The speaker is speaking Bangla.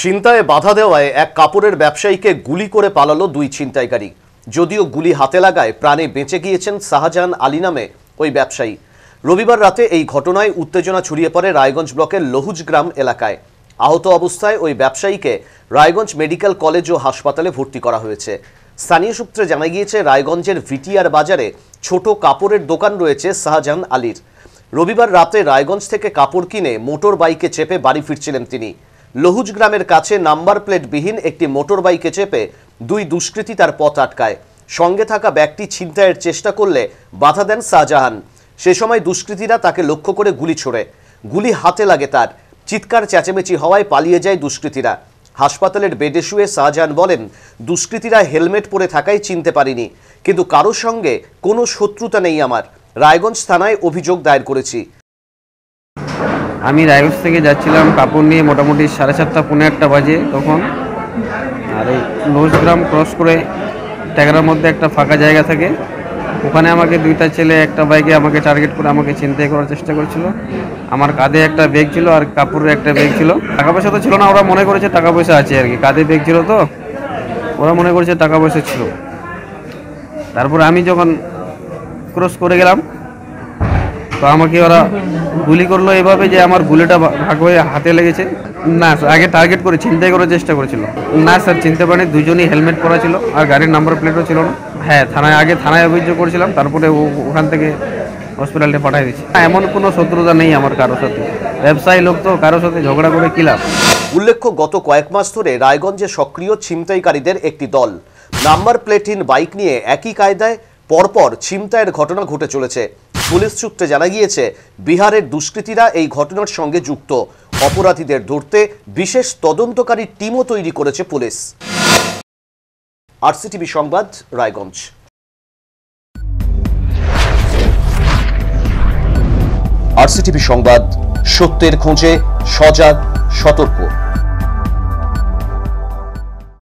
ছিনতায় বাধা দেওয়ায় এক কাপড়ের ব্যবসায়ীকে গুলি করে পালালো দুই ছিনতাইকারী যদিও গুলি হাতে লাগায় প্রাণে বেঁচে গিয়েছেন শাহজাহান আলী নামে ওই ব্যবসায়ী রবিবার রাতে এই ঘটনায় উত্তেজনা ছড়িয়ে পড়ে রায়গঞ্জ ব্লকের লহুজ গ্রাম এলাকায় আহত অবস্থায় ওই ব্যবসায়ীকে রায়গঞ্জ মেডিকেল কলেজ ও হাসপাতালে ভর্তি করা হয়েছে স্থানীয় সূত্রে জানা গিয়েছে রায়গঞ্জের ভিটিআর বাজারে ছোট কাপড়ের দোকান রয়েছে শাহজাহান আলীর রবিবার রাতে রায়গঞ্জ থেকে কাপড় কিনে মোটর বাইকে চেপে বাড়ি ফিরছিলেন তিনি লহুজ গ্রামের কাছে নাম্বার প্লেটবিহীন একটি মোটর বাইকে চেপে দুই দুষ্কৃতী তার পথ আটকায় সঙ্গে থাকা ব্যক্তি ছিনতাইয়ের চেষ্টা করলে বাধা দেন শাহজাহান সে সময় দুষ্কৃতীরা তাকে লক্ষ্য করে গুলি ছোড়ে গুলি হাতে লাগে তার চিৎকার চেঁচেমেচি হওয়ায় পালিয়ে যায় দুষ্কৃতীরা হাসপাতালের বেডে শুয়ে শাহজাহান বলেন দুষ্কৃতীরা হেলমেট পরে থাকায় চিনতে পারিনি কিন্তু কারোর সঙ্গে কোনো শত্রুতা নেই আমার রায়গঞ্জ থানায় অভিযোগ দায়ের করেছি আমি রায়গঞ্জ থেকে যাচ্ছিলাম কাপড় নিয়ে মোটামুটি সাড়ে সাতটা পনেরো একটা বাজে তখন আর এই লোসগ্রাম ক্রস করে ট্যাগরার মধ্যে একটা ফাঁকা জায়গা থাকে ওখানে আমাকে দুইটা ছেলে একটা বাইকে আমাকে টার্গেট করে আমাকে চিন্তাই করার চেষ্টা করছিল আমার কাঁধে একটা বেগ ছিল আর কাপড়ের একটা বেগ ছিল টাকা পয়সা তো ছিল না ওরা মনে করেছে টাকা পয়সা আছে আর কি কাঁধে বেগ ছিল তো ওরা মনে করেছে টাকা পয়সা ছিল তারপর আমি যখন ক্রস করে গেলাম তো আমাকে ওরা গুলি করলো এভাবে যে আমার গুলিটা ভাগ হয়ে হাতে লেগেছে না স্যার আগে টার্গেট করে চিন্তাই করার চেষ্টা করেছিল না স্যার চিনতে পারেনি দুজনই হেলমেট পরা ছিল আর গাড়ির নাম্বার প্লেটও ছিল না হ্যাঁ থানায় আগে থানায় অভিযোগ করেছিলাম তারপরে ওখান থেকে হসপিটালে পাঠিয়ে দিয়েছি এমন কোনো শত্রুতা নেই আমার কারো সাথে ব্যবসায়ী লোক তো কারোর সাথে ঝগড়া করে কী লাভ উল্লেখ্য গত কয়েক মাস ধরে রায়গঞ্জে সক্রিয় ছিনতাইকারীদের একটি দল নাম্বার প্লেটহীন বাইক নিয়ে একই কায়দায় পরপর ছিনতাইয়ের ঘটনা ঘটে চলেছে পুলিশ সূত্রে জানা গিয়েছে বিহারের দুষ্কৃতীরা এই ঘটনার সঙ্গে যুক্ত অপরাধীদের ধরতে বিশেষ তদন্তকারী টিমও তৈরি করেছে পুলিশ আরসিটিভি সংবাদ রায়গঞ্জ আরসিটিভি সংবাদ সত্যের খোঁজে সজাগ সতর্ক